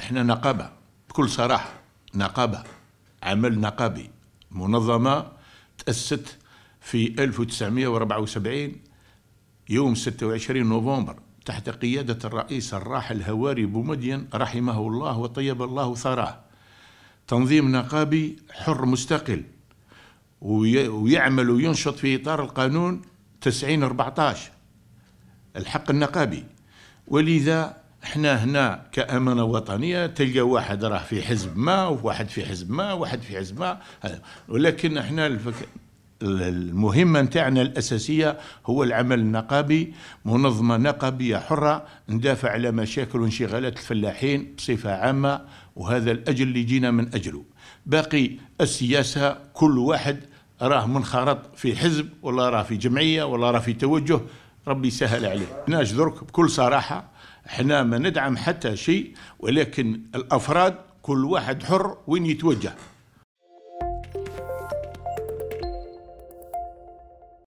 احنا نقابة بكل صراحة نقابة عمل نقابي منظمة تأسست في 1974 يوم 26 نوفمبر تحت قيادة الرئيس الراحل هواري بومدين رحمه الله وطيب الله ثراه تنظيم نقابي حر مستقل ويعمل وينشط في إطار القانون 90 14 الحق النقابي ولذا احنا هنا كأمانة وطنية تلقى واحد راه في حزب ما وواحد في حزب ما وواحد في حزب ما ولكن احنا الفك... المهمة نتاعنا الأساسية هو العمل النقابي منظمة نقابية حرة ندافع على مشاكل وانشغالات الفلاحين بصفة عامة وهذا الأجل اللي جينا من أجله باقي السياسة كل واحد راه منخرط في حزب ولا راه في جمعية ولا راه في توجه ربي يسهل عليه ناش درك بكل صراحة احنا ما ندعم حتى شيء ولكن الأفراد كل واحد حر وين يتوجه